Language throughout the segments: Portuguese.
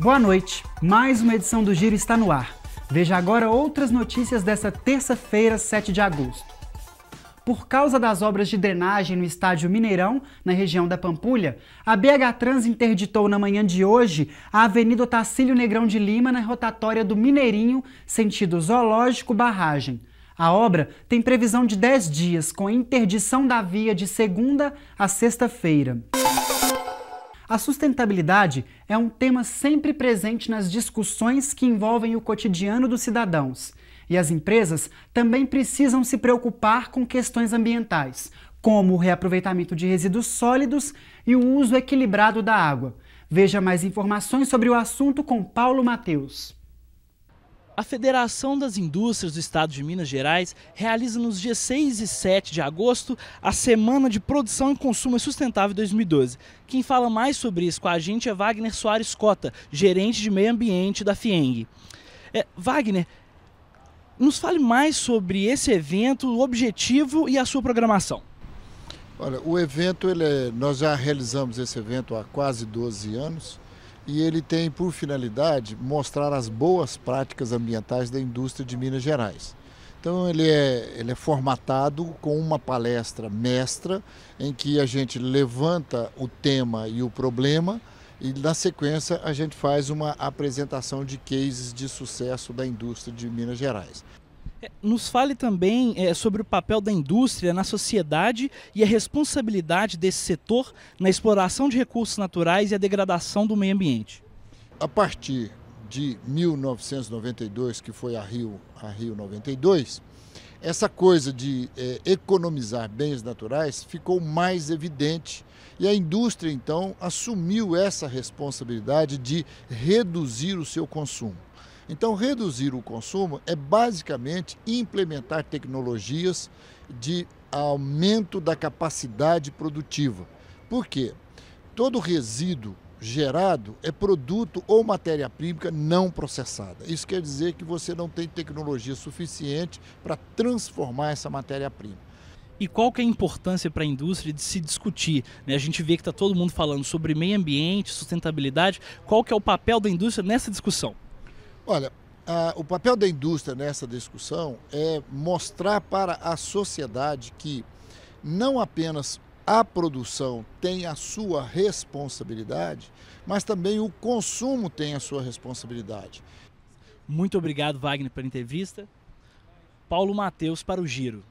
Boa noite. Mais uma edição do Giro está no ar. Veja agora outras notícias desta terça-feira, 7 de agosto. Por causa das obras de drenagem no estádio Mineirão, na região da Pampulha, a BH Trans interditou na manhã de hoje a Avenida Otacílio Negrão de Lima na rotatória do Mineirinho, sentido zoológico barragem. A obra tem previsão de 10 dias, com interdição da via de segunda a sexta-feira. A sustentabilidade é um tema sempre presente nas discussões que envolvem o cotidiano dos cidadãos. E as empresas também precisam se preocupar com questões ambientais, como o reaproveitamento de resíduos sólidos e o uso equilibrado da água. Veja mais informações sobre o assunto com Paulo Mateus. A Federação das Indústrias do Estado de Minas Gerais realiza nos dias 6 e 7 de agosto a Semana de Produção e Consumo Sustentável 2012. Quem fala mais sobre isso com a gente é Wagner Soares Cota, gerente de meio ambiente da FIENG. É, Wagner, nos fale mais sobre esse evento, o objetivo e a sua programação. Olha, o evento, ele é, nós já realizamos esse evento há quase 12 anos e ele tem por finalidade mostrar as boas práticas ambientais da indústria de Minas Gerais. Então ele é, ele é formatado com uma palestra mestra em que a gente levanta o tema e o problema e na sequência a gente faz uma apresentação de cases de sucesso da indústria de Minas Gerais. Nos fale também é, sobre o papel da indústria na sociedade e a responsabilidade desse setor na exploração de recursos naturais e a degradação do meio ambiente. A partir de 1992, que foi a Rio, a Rio 92, essa coisa de é, economizar bens naturais ficou mais evidente e a indústria então assumiu essa responsabilidade de reduzir o seu consumo. Então, reduzir o consumo é basicamente implementar tecnologias de aumento da capacidade produtiva. Por quê? Todo resíduo gerado é produto ou matéria-prima não processada. Isso quer dizer que você não tem tecnologia suficiente para transformar essa matéria-prima. E qual que é a importância para a indústria de se discutir? Né? A gente vê que está todo mundo falando sobre meio ambiente, sustentabilidade. Qual que é o papel da indústria nessa discussão? Olha, a, o papel da indústria nessa discussão é mostrar para a sociedade que não apenas a produção tem a sua responsabilidade, mas também o consumo tem a sua responsabilidade. Muito obrigado, Wagner, pela entrevista. Paulo Mateus para o Giro.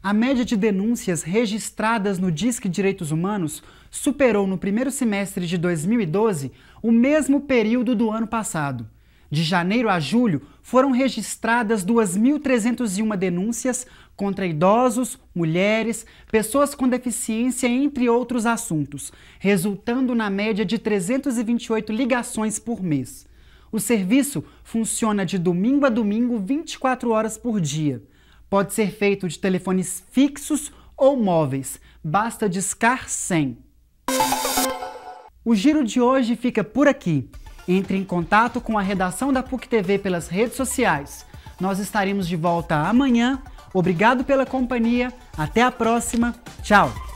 A média de denúncias registradas no Disque Direitos Humanos superou no primeiro semestre de 2012 o mesmo período do ano passado. De janeiro a julho, foram registradas 2.301 denúncias contra idosos, mulheres, pessoas com deficiência, entre outros assuntos, resultando na média de 328 ligações por mês. O serviço funciona de domingo a domingo, 24 horas por dia. Pode ser feito de telefones fixos ou móveis. Basta discar 100. O giro de hoje fica por aqui. Entre em contato com a redação da PUC TV pelas redes sociais. Nós estaremos de volta amanhã. Obrigado pela companhia. Até a próxima. Tchau.